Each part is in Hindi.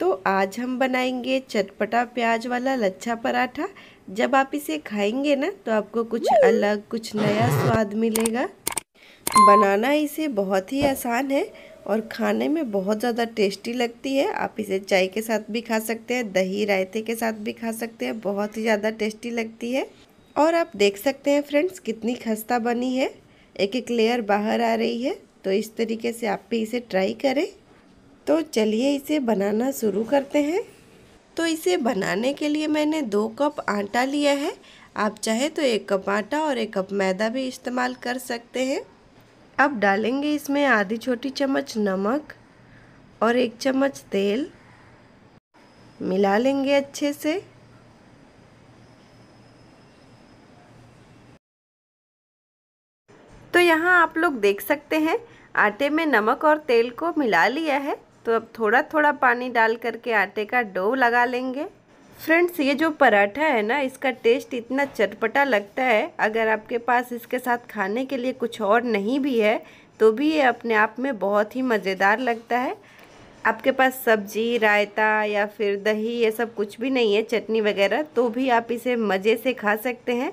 तो आज हम बनाएंगे चटपटा प्याज वाला लच्छा पराठा जब आप इसे खाएंगे ना तो आपको कुछ अलग कुछ नया स्वाद मिलेगा बनाना इसे बहुत ही आसान है और खाने में बहुत ज़्यादा टेस्टी लगती है आप इसे चाय के साथ भी खा सकते हैं दही रायते के साथ भी खा सकते हैं बहुत ही ज़्यादा टेस्टी लगती है और आप देख सकते हैं फ्रेंड्स कितनी खस्ता बनी है एक एक लेयर बाहर आ रही है तो इस तरीके से आप भी इसे ट्राई करें तो चलिए इसे बनाना शुरू करते हैं तो इसे बनाने के लिए मैंने दो कप आटा लिया है आप चाहे तो एक कप आटा और एक कप मैदा भी इस्तेमाल कर सकते हैं अब डालेंगे इसमें आधी छोटी चम्मच नमक और एक चम्मच तेल मिला लेंगे अच्छे से तो यहाँ आप लोग देख सकते हैं आटे में नमक और तेल को मिला लिया है तो अब थोड़ा थोड़ा पानी डाल करके आटे का डो लगा लेंगे फ्रेंड्स ये जो पराठा है ना इसका टेस्ट इतना चटपटा लगता है अगर आपके पास इसके साथ खाने के लिए कुछ और नहीं भी है तो भी ये अपने आप में बहुत ही मज़ेदार लगता है आपके पास सब्जी रायता या फिर दही ये सब कुछ भी नहीं है चटनी वगैरह तो भी आप इसे मज़े से खा सकते हैं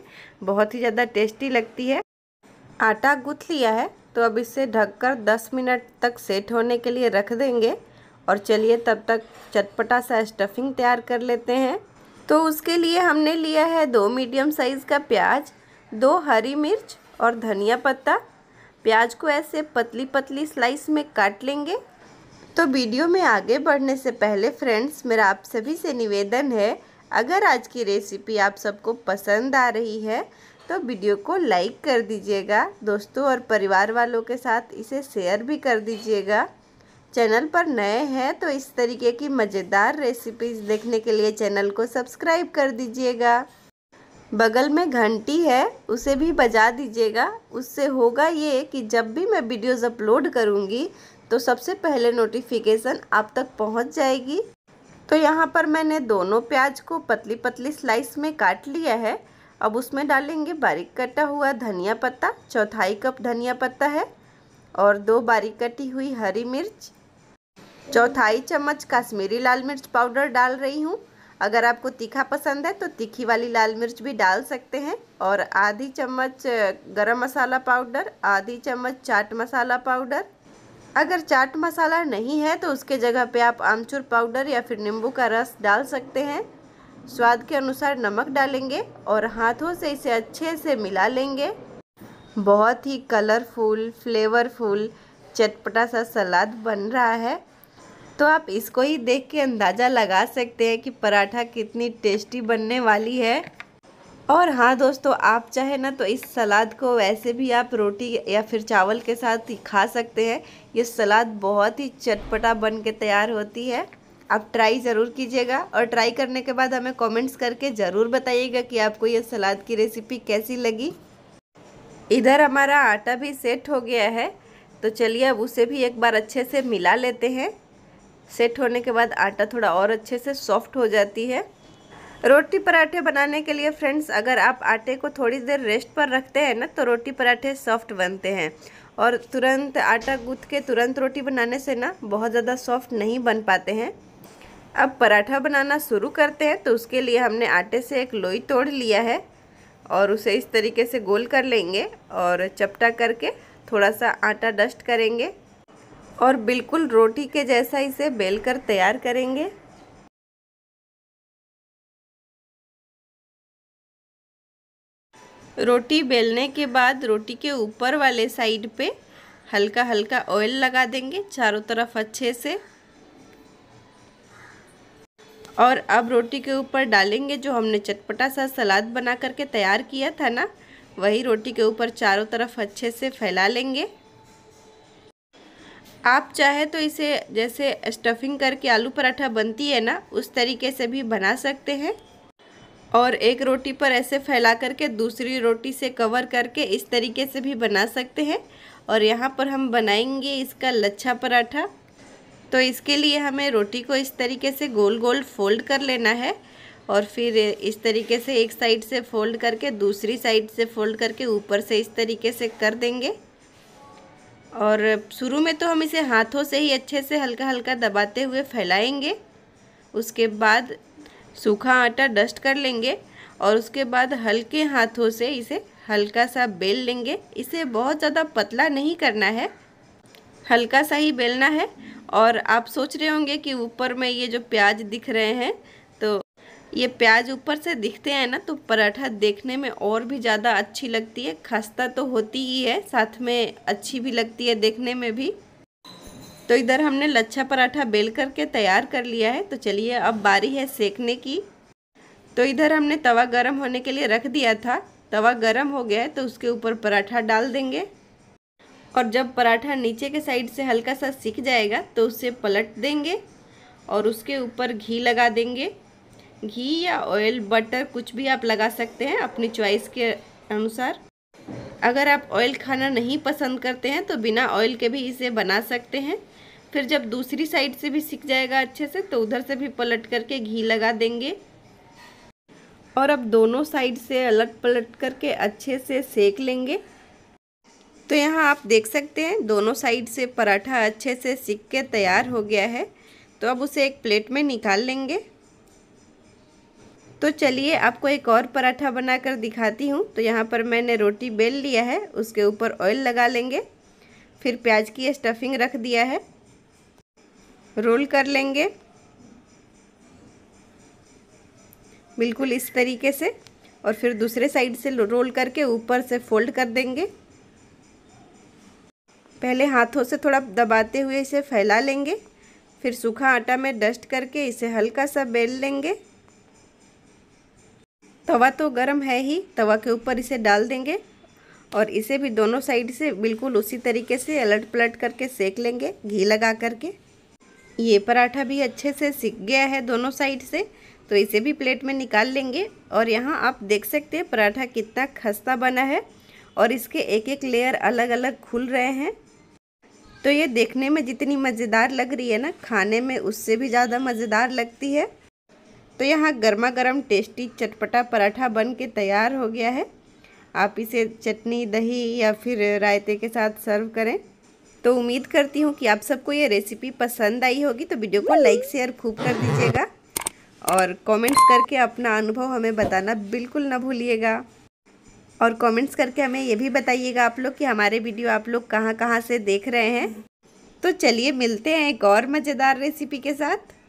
बहुत ही ज़्यादा टेस्टी लगती है आटा गूँथ लिया है तो अब इसे ढककर 10 मिनट तक सेट होने के लिए रख देंगे और चलिए तब तक चटपटा सा स्टफिंग तैयार कर लेते हैं तो उसके लिए हमने लिया है दो मीडियम साइज़ का प्याज दो हरी मिर्च और धनिया पत्ता प्याज को ऐसे पतली पतली स्लाइस में काट लेंगे तो वीडियो में आगे बढ़ने से पहले फ्रेंड्स मेरा आप सभी से निवेदन है अगर आज की रेसिपी आप सबको पसंद आ रही है तो वीडियो को लाइक कर दीजिएगा दोस्तों और परिवार वालों के साथ इसे शेयर भी कर दीजिएगा चैनल पर नए हैं तो इस तरीके की मज़ेदार रेसिपीज़ देखने के लिए चैनल को सब्सक्राइब कर दीजिएगा बगल में घंटी है उसे भी बजा दीजिएगा उससे होगा ये कि जब भी मैं वीडियोज़ अपलोड करूँगी तो सबसे पहले नोटिफिकेशन आप तक पहुँच जाएगी तो यहाँ पर मैंने दोनों प्याज को पतली पतली स्लाइस में काट लिया है अब उसमें डालेंगे बारीक कटा हुआ धनिया पत्ता चौथाई कप धनिया पत्ता है और दो बारीक कटी हुई हरी मिर्च चौथाई चम्मच कश्मीरी लाल मिर्च पाउडर डाल रही हूँ अगर आपको तीखा पसंद है तो तीखी वाली लाल मिर्च भी डाल सकते हैं और आधी चम्मच गरम मसाला पाउडर आधी चम्मच चाट मसाला पाउडर अगर चाट मसाला नहीं है तो उसके जगह पे आप आमचूर पाउडर या फिर नींबू का रस डाल सकते हैं स्वाद के अनुसार नमक डालेंगे और हाथों से इसे अच्छे से मिला लेंगे बहुत ही कलरफुल फ्लेवरफुल चटपटा सा सलाद बन रहा है तो आप इसको ही देख के अंदाज़ा लगा सकते हैं कि पराठा कितनी टेस्टी बनने वाली है और हाँ दोस्तों आप चाहे ना तो इस सलाद को वैसे भी आप रोटी या फिर चावल के साथ ही खा सकते हैं ये सलाद बहुत ही चटपटा बन के तैयार होती है आप ट्राई ज़रूर कीजिएगा और ट्राई करने के बाद हमें कमेंट्स करके ज़रूर बताइएगा कि आपको यह सलाद की रेसिपी कैसी लगी इधर हमारा आटा भी सेट हो गया है तो चलिए अब उसे भी एक बार अच्छे से मिला लेते हैं सेट होने के बाद आटा थोड़ा और अच्छे से सॉफ्ट हो जाती है रोटी पराठे बनाने के लिए फ्रेंड्स अगर आप आटे को थोड़ी देर रेस्ट पर रखते हैं ना तो रोटी पराठे सॉफ्ट बनते हैं और तुरंत आटा गूँथ के तुरंत रोटी बनाने से ना बहुत ज़्यादा सॉफ्ट नहीं बन पाते हैं अब पराठा बनाना शुरू करते हैं तो उसके लिए हमने आटे से एक लोई तोड़ लिया है और उसे इस तरीके से गोल कर लेंगे और चपटा करके थोड़ा सा आटा डस्ट करेंगे और बिल्कुल रोटी के जैसा इसे बेल कर तैयार करेंगे रोटी बेलने के बाद रोटी के ऊपर वाले साइड पे हल्का हल्का ऑयल लगा देंगे चारों तरफ अच्छे से और अब रोटी के ऊपर डालेंगे जो हमने चटपटा सा सलाद बना करके तैयार किया था ना वही रोटी के ऊपर चारों तरफ अच्छे से फैला लेंगे आप चाहे तो इसे जैसे स्टफिंग करके आलू पराठा बनती है ना उस तरीके से भी बना सकते हैं और एक रोटी पर ऐसे फैला करके दूसरी रोटी से कवर करके इस तरीके से भी बना सकते हैं और यहाँ पर हम बनाएंगे इसका लच्छा पराठा तो इसके लिए हमें रोटी को इस तरीके से गोल गोल फोल्ड कर लेना है और फिर इस तरीके से एक साइड से फोल्ड करके दूसरी साइड से फोल्ड करके ऊपर से इस तरीके से कर देंगे और शुरू में तो हम इसे हाथों से ही अच्छे से हल्का हल्का दबाते हुए फैलाएंगे उसके बाद सूखा आटा डस्ट कर लेंगे और उसके बाद हल्के हाथों से इसे हल्का सा बेल लेंगे इसे बहुत ज़्यादा पतला नहीं करना है हल्का सा ही बेलना है और आप सोच रहे होंगे कि ऊपर में ये जो प्याज दिख रहे हैं तो ये प्याज ऊपर से दिखते हैं ना तो पराठा देखने में और भी ज़्यादा अच्छी लगती है खस्ता तो होती ही है साथ में अच्छी भी लगती है देखने में भी तो इधर हमने लच्छा पराठा बेल करके तैयार कर लिया है तो चलिए अब बारी है सेकने की तो इधर हमने तवा गर्म होने के लिए रख दिया था तवा गर्म हो गया है तो उसके ऊपर पराठा डाल देंगे और जब पराठा नीचे के साइड से हल्का सा सिक जाएगा तो उसे पलट देंगे और उसके ऊपर घी लगा देंगे घी या ऑयल बटर कुछ भी आप लगा सकते हैं अपनी चॉइस के अनुसार अगर आप ऑयल खाना नहीं पसंद करते हैं तो बिना ऑयल के भी इसे बना सकते हैं फिर जब दूसरी साइड से भी सिक जाएगा अच्छे से तो उधर से भी पलट करके घी लगा देंगे और अब दोनों साइड से अलट पलट करके अच्छे से सेक लेंगे तो यहाँ आप देख सकते हैं दोनों साइड से पराठा अच्छे से सीख के तैयार हो गया है तो अब उसे एक प्लेट में निकाल लेंगे तो चलिए आपको एक और पराठा बनाकर दिखाती हूँ तो यहाँ पर मैंने रोटी बेल लिया है उसके ऊपर ऑयल लगा लेंगे फिर प्याज की स्टफिंग रख दिया है रोल कर लेंगे बिल्कुल इस तरीके से और फिर दूसरे साइड से रोल करके ऊपर से फोल्ड कर देंगे पहले हाथों से थोड़ा दबाते हुए इसे फैला लेंगे फिर सूखा आटा में डस्ट करके इसे हल्का सा बेल लेंगे तवा तो गर्म है ही तवा के ऊपर इसे डाल देंगे और इसे भी दोनों साइड से बिल्कुल उसी तरीके से अलट पलट करके सेक लेंगे घी लगा करके ये पराठा भी अच्छे से सिक गया है दोनों साइड से तो इसे भी प्लेट में निकाल लेंगे और यहाँ आप देख सकते हैं पराठा कितना खस्ता बना है और इसके एक एक लेयर अलग अलग खुल रहे हैं तो ये देखने में जितनी मज़ेदार लग रही है ना खाने में उससे भी ज़्यादा मज़ेदार लगती है तो यहाँ गर्मा गर्म टेस्टी चटपटा पराठा बन के तैयार हो गया है आप इसे चटनी दही या फिर रायते के साथ सर्व करें तो उम्मीद करती हूँ कि आप सबको ये रेसिपी पसंद आई होगी तो वीडियो को लाइक शेयर खूब कर दीजिएगा और कमेंट्स करके अपना अनुभव हमें बताना बिल्कुल ना भूलिएगा और कमेंट्स करके हमें ये भी बताइएगा आप लोग कि हमारे वीडियो आप लोग कहाँ कहाँ से देख रहे हैं तो चलिए मिलते हैं एक और मज़ेदार रेसिपी के साथ